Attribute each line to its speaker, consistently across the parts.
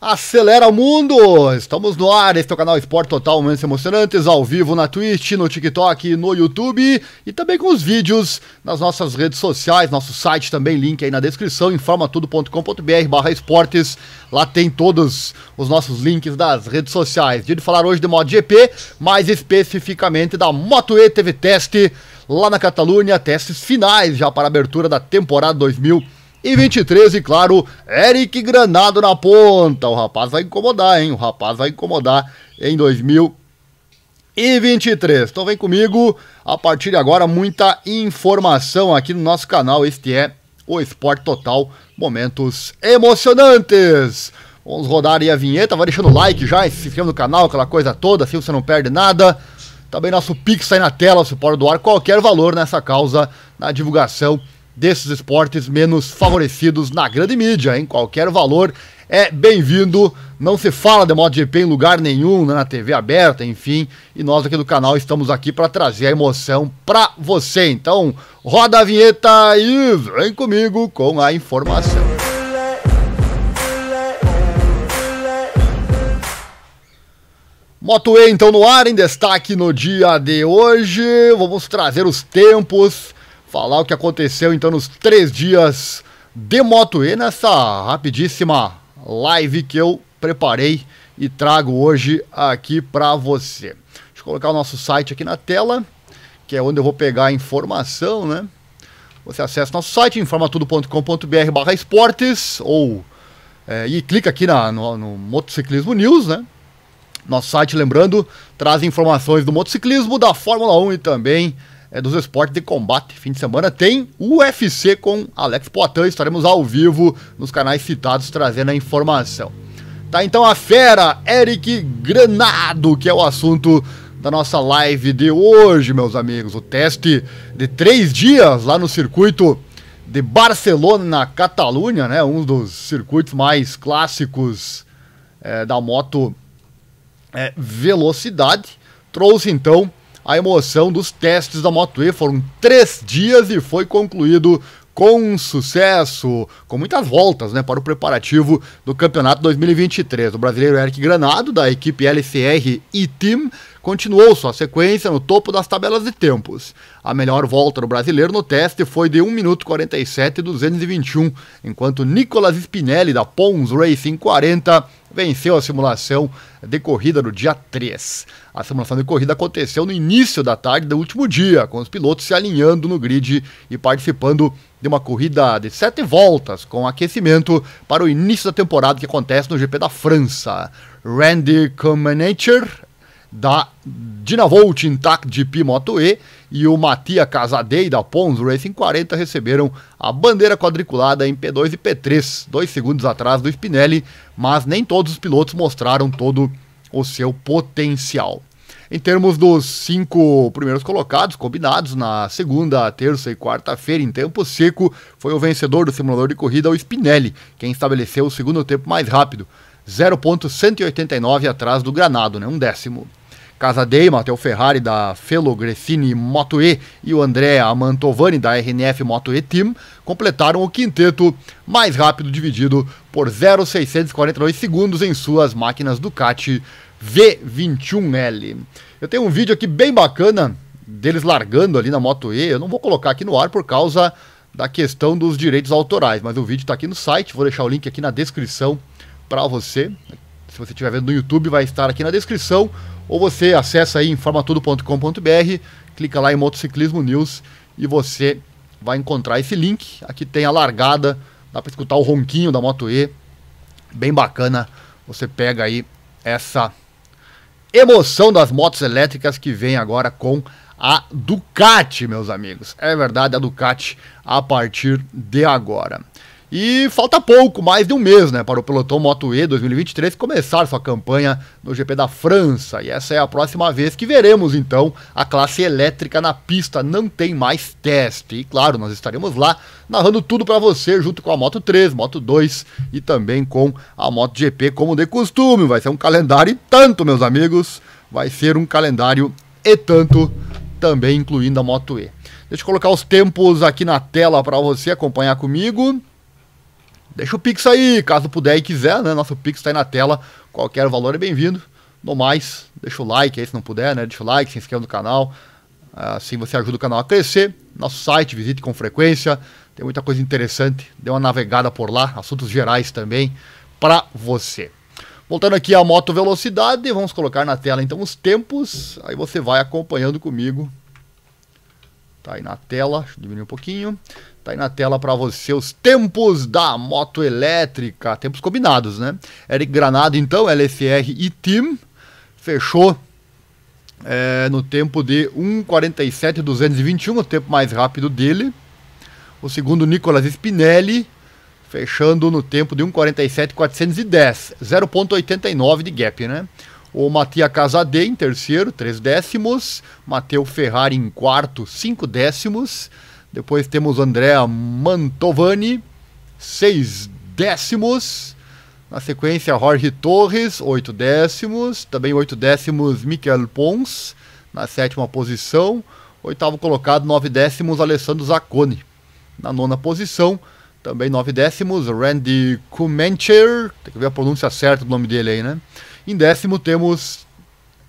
Speaker 1: Acelera o Mundo! Estamos no ar, este é o canal Esporte Total, momentos emocionantes, ao vivo na Twitch, no TikTok, no YouTube e também com os vídeos nas nossas redes sociais, nosso site também, link aí na descrição, informatudo.com.br barra esportes, lá tem todos os nossos links das redes sociais. Dia de falar hoje de MotoGP, mais especificamente da Moto E teve teste lá na Catalunha, testes finais já para a abertura da temporada 2020 e 23, e claro, Eric Granado na ponta. O rapaz vai incomodar, hein? O rapaz vai incomodar em 2023. Então vem comigo, a partir de agora, muita informação aqui no nosso canal. Este é o Esporte Total. Momentos emocionantes. Vamos rodar aí a vinheta, vai deixando o like já, se inscrevendo no canal, aquela coisa toda, assim você não perde nada. Também nosso Pix tá aí na tela, você pode doar qualquer valor nessa causa, na divulgação desses esportes menos favorecidos na grande mídia, em qualquer valor. É bem-vindo. Não se fala de MotoGP em lugar nenhum, né, na TV aberta, enfim. E nós aqui do canal estamos aqui para trazer a emoção para você. Então, roda a vinheta e vem comigo com a informação. Moto E então no ar, em destaque no dia de hoje. Vamos trazer os tempos falar o que aconteceu então nos três dias de Moto E nessa rapidíssima live que eu preparei e trago hoje aqui para você. Deixa eu colocar o nosso site aqui na tela, que é onde eu vou pegar a informação, né? Você acessa nosso site, informatudo.com.br barra esportes, ou, é, e clica aqui na, no, no Motociclismo News, né? Nosso site, lembrando, traz informações do motociclismo, da Fórmula 1 e também é, dos esportes de combate. Fim de semana tem UFC com Alex Poitin. Estaremos ao vivo nos canais citados trazendo a informação. Tá então a fera Eric Granado, que é o assunto da nossa live de hoje, meus amigos. O teste de três dias lá no circuito de Barcelona, na Catalunha, né? Um dos circuitos mais clássicos é, da moto é, velocidade. Trouxe então a emoção dos testes da Moto E. Foram três dias e foi concluído com sucesso, com muitas voltas né, para o preparativo do campeonato 2023. O brasileiro Eric Granado, da equipe LCR e Team, continuou sua sequência no topo das tabelas de tempos. A melhor volta do brasileiro no teste foi de 1 minuto 47 e 221, enquanto Nicolas Spinelli, da Pons Racing 40, venceu a simulação de corrida no dia 3. A simulação de corrida aconteceu no início da tarde do último dia, com os pilotos se alinhando no grid e participando de uma corrida de sete voltas com aquecimento para o início da temporada que acontece no GP da França. Randy Comenacher da Dinavolt Intact GP Moto E e o Matia Casadei da Pons Racing 40 receberam a bandeira quadriculada em P2 e P3, dois segundos atrás do Spinelli, mas nem todos os pilotos mostraram todo o seu potencial. Em termos dos cinco primeiros colocados, combinados na segunda, terça e quarta-feira, em tempo seco, foi o vencedor do simulador de corrida, o Spinelli, quem estabeleceu o segundo tempo mais rápido, 0,189 atrás do Granado, né? um décimo. Casadei, Matteo Ferrari da Felo Gressini Moto E e o André Amantovani da RNF Moto E Team completaram o quinteto mais rápido dividido por 0,642 segundos em suas máquinas Ducati V21L. Eu tenho um vídeo aqui bem bacana deles largando ali na Moto E. Eu não vou colocar aqui no ar por causa da questão dos direitos autorais, mas o vídeo está aqui no site. Vou deixar o link aqui na descrição para você. Se você estiver vendo no YouTube, vai estar aqui na descrição ou você acessa aí informatudo.com.br, clica lá em Motociclismo News e você vai encontrar esse link. Aqui tem a largada, dá para escutar o ronquinho da Moto E. Bem bacana. Você pega aí essa emoção das motos elétricas que vem agora com a Ducati, meus amigos. É verdade, a Ducati a partir de agora. E falta pouco, mais de um mês, né, para o pelotão Moto E 2023 começar sua campanha no GP da França. E essa é a próxima vez que veremos, então, a classe elétrica na pista. Não tem mais teste. E claro, nós estaremos lá narrando tudo para você, junto com a Moto 3, Moto 2 e também com a Moto GP, como de costume. Vai ser um calendário e tanto, meus amigos. Vai ser um calendário e tanto, também incluindo a Moto E. Deixa eu colocar os tempos aqui na tela para você acompanhar comigo. Deixa o Pix aí, caso puder e quiser, né? Nosso Pix tá aí na tela. Qualquer valor é bem-vindo. No mais, deixa o like aí se não puder, né? Deixa o like, se inscreva no canal. Assim você ajuda o canal a crescer. Nosso site, visite com frequência. Tem muita coisa interessante. Dê uma navegada por lá. Assuntos gerais também para você. Voltando aqui à moto velocidade, vamos colocar na tela então os tempos. Aí você vai acompanhando comigo Tá aí na tela, deixa eu diminuir um pouquinho. Tá aí na tela para você os tempos da moto elétrica, tempos combinados, né? Eric Granado, então, LFR e Team, fechou é, no tempo de 1,47,221, o tempo mais rápido dele. O segundo, Nicolas Spinelli, fechando no tempo de 1,47,410, 0,89 de gap, né? O Matia Casadei em terceiro, três décimos. Mateu Ferrari em quarto, cinco décimos. Depois temos Andrea Mantovani, seis décimos. Na sequência, Jorge Torres, oito décimos. Também oito décimos, Miquel Pons, na sétima posição. Oitavo colocado, nove décimos, Alessandro Zacconi. Na nona posição, também nove décimos, Randy Kumencher. Tem que ver a pronúncia certa do nome dele aí, né? Em décimo temos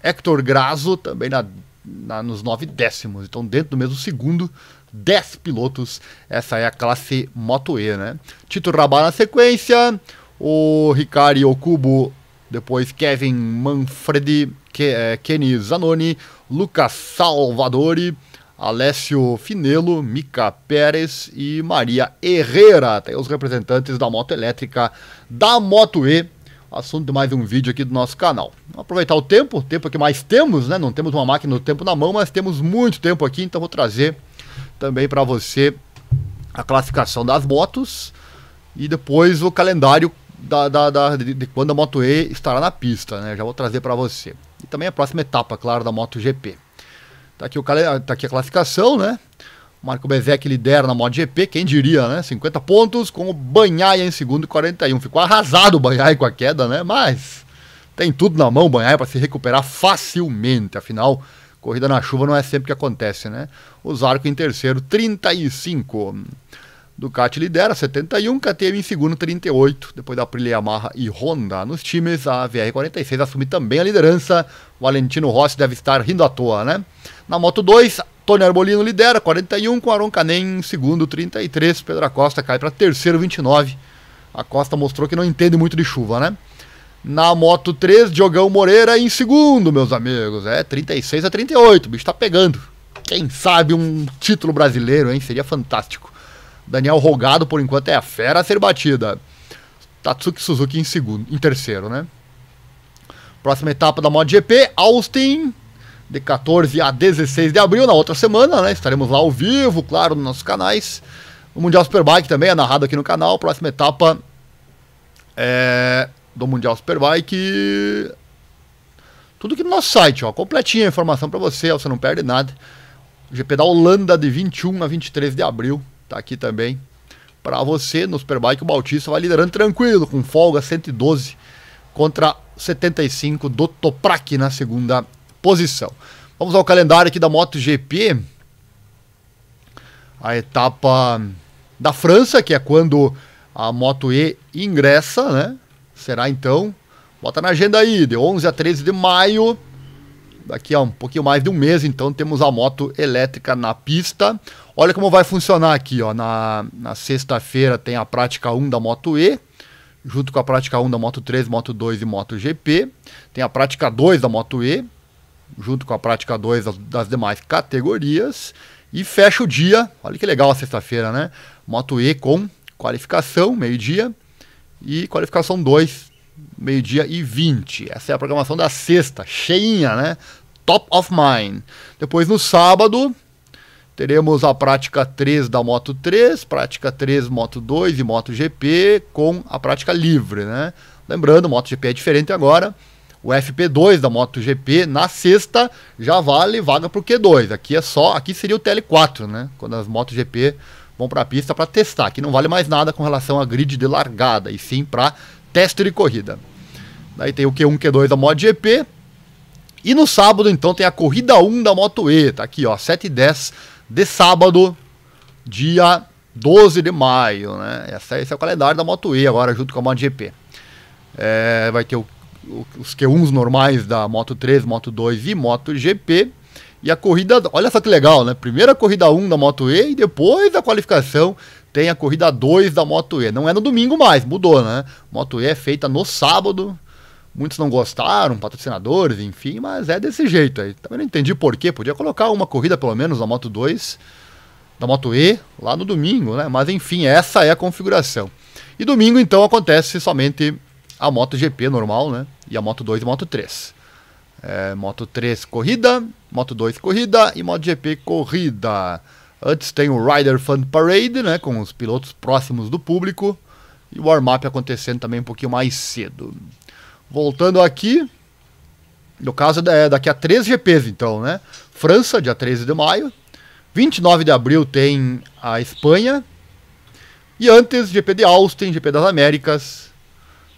Speaker 1: Hector Grasso, também na, na, nos nove décimos. Então, dentro do mesmo segundo, dez pilotos. Essa é a classe Moto E, né? Tito Rabat na sequência, o Ricari Okubo, depois Kevin Manfredi, Ke, é, Kenny Zanoni, Lucas Salvadori, Alessio Finello, Mica Pérez e Maria Herrera. Tem os representantes da moto elétrica da Moto E assunto de mais um vídeo aqui do nosso canal. Vamos aproveitar o tempo, o tempo que mais temos, né? Não temos uma máquina do tempo na mão, mas temos muito tempo aqui, então vou trazer também para você a classificação das motos e depois o calendário da, da, da, de, quando a Moto E estará na pista, né? Já vou trazer para você. E também a próxima etapa, claro, da Moto GP. Tá aqui, o, tá aqui a classificação, né? Marco Bezek lidera na MotoGP, quem diria, né? 50 pontos, com o Banhaia em segundo e 41. Ficou arrasado o Banhaia com a queda, né? Mas tem tudo na mão o Banhaia para se recuperar facilmente. Afinal, corrida na chuva não é sempre que acontece, né? O Zarco em terceiro, 35. Ducati lidera 71, KTM em segundo 38. Depois da Aprilia, Yamaha e Honda nos times, a VR46 assume também a liderança. Valentino Rossi deve estar rindo à toa, né? Na Moto 2, Tony Arbolino lidera 41, com Aron Canem em segundo 33. Pedro Acosta cai para terceiro 29. A Costa mostrou que não entende muito de chuva, né? Na Moto 3, Diogão Moreira em segundo, meus amigos. É 36 a 38, o bicho tá pegando. Quem sabe um título brasileiro, hein? Seria fantástico. Daniel Rogado, por enquanto, é a fera a ser batida. Tatsuki Suzuki em segundo, em terceiro, né? Próxima etapa da MotoGP, Austin, de 14 a 16 de abril, na outra semana, né? Estaremos lá ao vivo, claro, nos nossos canais. O Mundial Superbike também é narrado aqui no canal. Próxima etapa é do Mundial Superbike. Tudo aqui no nosso site, ó, completinha a informação para você, ó, você não perde nada. O GP da Holanda de 21 a 23 de abril, tá aqui também para você no Superbike. O Bautista vai liderando tranquilo, com folga 112 contra 75 do Toprak na segunda posição. Vamos ao calendário aqui da MotoGP. A etapa da França, que é quando a Moto E ingressa, né? Será então, bota na agenda aí, de 11 a 13 de maio. Daqui a um pouquinho mais de um mês, então, temos a moto elétrica na pista. Olha como vai funcionar aqui, ó. Na, na sexta-feira tem a prática 1 da Moto E, junto com a prática 1 da Moto 3, Moto 2 e Moto GP. Tem a prática 2 da Moto E, junto com a prática 2 das, das demais categorias. E fecha o dia, olha que legal a sexta-feira, né? Moto E com qualificação, meio-dia, e qualificação 2, meio-dia e 20. Essa é a programação da sexta, cheinha, né? Top of mind. Depois no sábado, Teremos a prática 3 da Moto 3, prática 3 Moto 2 e Moto GP com a prática livre, né? Lembrando, Moto GP é diferente agora. O FP2 da Moto GP na sexta já vale vaga para o Q2. Aqui é só, aqui seria o TL4, né? Quando as Moto GP vão para a pista para testar. Aqui não vale mais nada com relação a grid de largada e sim para teste de corrida. Daí tem o Q1, Q2 da Moto GP. E no sábado, então, tem a corrida 1 da Moto E. Tá aqui, ó, 7 e 10 de sábado, dia 12 de maio, né? Essa, é, esse é o calendário da Moto E agora, junto com a MotoGP. É, vai ter o, o, os Q1s normais da Moto 3, Moto 2 e Moto GP. E a corrida, olha só que legal, né? Primeira corrida 1 da Moto E e depois a qualificação tem a corrida 2 da Moto E. Não é no domingo mais, mudou, né? Moto E é feita no sábado, Muitos não gostaram, patrocinadores, enfim, mas é desse jeito aí. Também não entendi porquê, podia colocar uma corrida pelo menos na Moto 2, da Moto E, lá no domingo, né? Mas enfim, essa é a configuração. E domingo então acontece somente a Moto GP normal, né? E a Moto 2 e Moto 3. É, Moto 3 corrida, Moto 2 corrida e Moto GP corrida. Antes tem o Rider Fun Parade, né, com os pilotos próximos do público, e o warm-up acontecendo também um pouquinho mais cedo. Voltando aqui, no caso é daqui a três GPs, então, né? França, dia 13 de maio. 29 de abril tem a Espanha. E antes, GP de Austin, GP das Américas.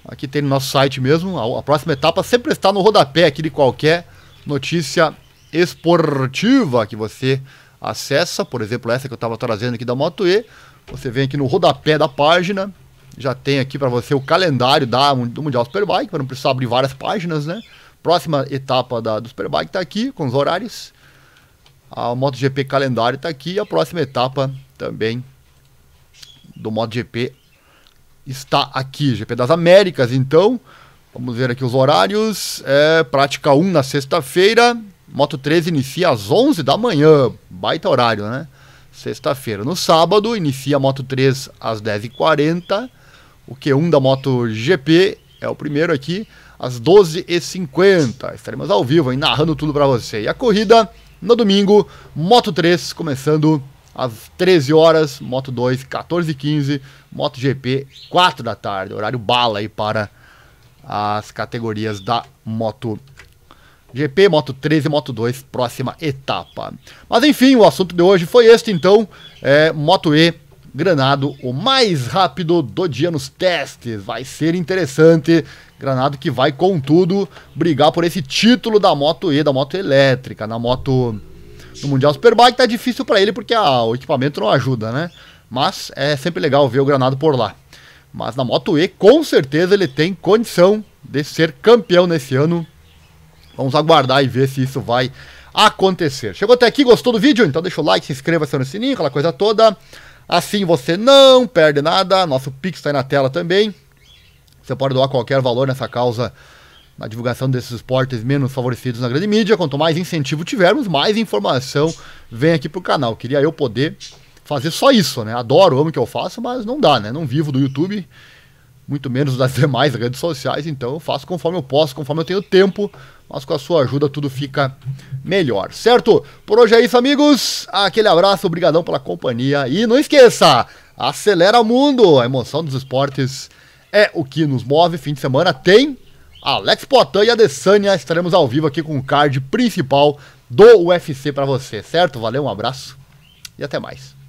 Speaker 1: Aqui tem no nosso site mesmo. A, próxima etapa sempre está no rodapé aqui de qualquer notícia esportiva que você acessa. Por exemplo, essa que eu estava trazendo aqui da Moto E. Você vem aqui no rodapé da página já tem aqui para você o calendário da, do Mundial Superbike, para não precisar abrir várias páginas, né? Próxima etapa da, do Superbike está aqui, com os horários. A MotoGP calendário está aqui e a próxima etapa também do MotoGP está aqui. GP das Américas, então. Vamos ver aqui os horários. É, prática 1 na sexta-feira. Moto 3 inicia às 11 da manhã. Baita horário, né? Sexta-feira. No sábado, inicia a Moto 3 às 10h40. O Q1 da MotoGP é o primeiro aqui, às 12h50. Estaremos ao vivo narrando tudo para você. E a corrida no domingo, Moto 3 começando às 13 horas, Moto 2 14h15, Moto GP 4 da tarde, horário bala aí para as categorias da Moto GP, Moto 13 e Moto 2, próxima etapa. Mas enfim, o assunto de hoje foi este então, é, Moto E Granado, o mais rápido do dia nos testes. Vai ser interessante. Granado que vai, contudo, brigar por esse título da Moto E, da moto elétrica. Na moto. do Mundial Superbike tá difícil para ele porque ah, o equipamento não ajuda, né? Mas é sempre legal ver o Granado por lá. Mas na Moto E, com certeza, ele tem condição de ser campeão nesse ano. Vamos aguardar e ver se isso vai acontecer. Chegou até aqui, gostou do vídeo? Então deixa o like, se inscreva, aciona o sininho, aquela coisa toda. Assim você não perde nada. Nosso Pix está aí na tela também. Você pode doar qualquer valor nessa causa na divulgação desses esportes menos favorecidos na grande mídia. Quanto mais incentivo tivermos, mais informação vem aqui para o canal. Queria eu poder fazer só isso, né? Adoro, amo o que eu faço, mas não dá, né? Não vivo do YouTube, muito menos das demais redes sociais, então eu faço conforme eu posso, conforme eu tenho tempo, mas com a sua ajuda tudo fica melhor, certo? Por hoje é isso, amigos. Aquele abraço, obrigadão pela companhia e não esqueça, acelera o mundo, a emoção dos esportes é o que nos move. Fim de semana tem Alex Potan e a Adesanya, estaremos ao vivo aqui com o card principal do UFC para você, certo? Valeu, um abraço e até mais.